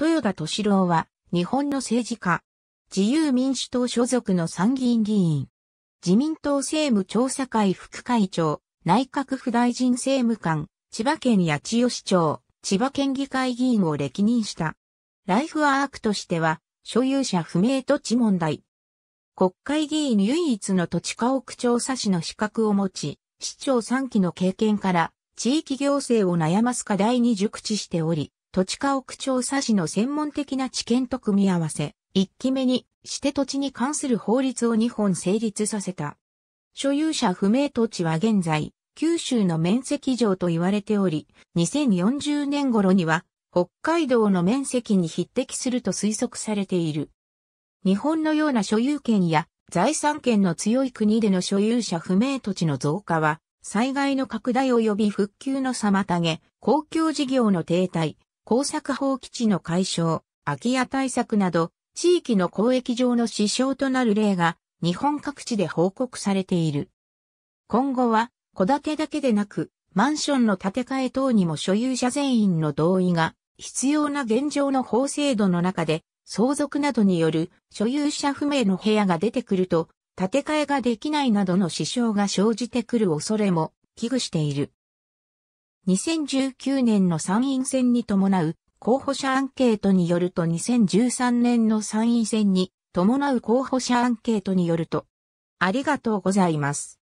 豊田敏郎は、日本の政治家。自由民主党所属の参議院議員。自民党政務調査会副会長、内閣府大臣政務官、千葉県八千代市長、千葉県議会議員を歴任した。ライフワークとしては、所有者不明土地問題。国会議員唯一の土地家屋調査士の資格を持ち、市長3期の経験から、地域行政を悩ます課題に熟知しており、土地家屋調査士の専門的な知見と組み合わせ、一期目にして土地に関する法律を2本成立させた。所有者不明土地は現在、九州の面積上と言われており、2040年頃には北海道の面積に匹敵すると推測されている。日本のような所有権や財産権の強い国での所有者不明土地の増加は、災害の拡大及び復旧の妨げ、公共事業の停滞、耕作放棄地の解消、空き家対策など、地域の公益上の支障となる例が、日本各地で報告されている。今後は、戸建てだけでなく、マンションの建て替え等にも所有者全員の同意が必要な現状の法制度の中で、相続などによる所有者不明の部屋が出てくると、建て替えができないなどの支障が生じてくる恐れも危惧している。2019年の参院選に伴う候補者アンケートによると2013年の参院選に伴う候補者アンケートによると、ありがとうございます。